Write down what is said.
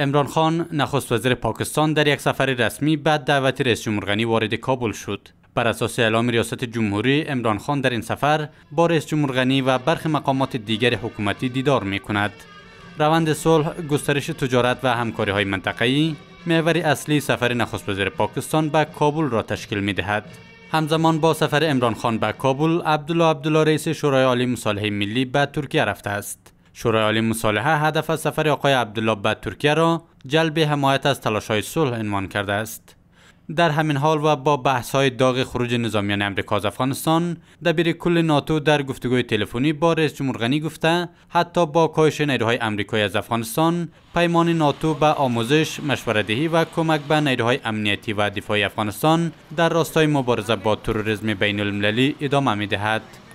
امران خان نخست وزیر پاکستان در یک سفر رسمی بعد دعوت رئیس جمهور غنی وارد کابل شد بر اساس اعلام ریاست جمهوری امران خان در این سفر با رئیس جمهور غنی و برخی مقامات دیگر حکومتی دیدار می کند روند صلح گسترش تجارت و همکاری های منطقه‌ای محور اصلی سفر نخست وزیر پاکستان به کابل را تشکیل می دهد. همزمان با سفر امران خان به کابل عبدالله عبدالله رئیس شورای عالی مصالحه ملی به ترکیه رفته است شورای عالی مصالحه هدف از سفر آقای عبدالله به ترکیه را جلب حمایت از های صلح عنوان کرده است. در همین حال و با بحث های داغ خروج نظامیان امریکا از افغانستان دبیر کل ناتو در گفتگوی تلفنی با رئیس جمهور غنی گفته حتی با کاهش نیروهای امریکایی از افغانستان پیمان ناتو به آموزش مشوردهی و کمک به نیروهای امنیتی و دفاعی افغانستان در راستای مبارزه با تروریسم بین ادامه میدهد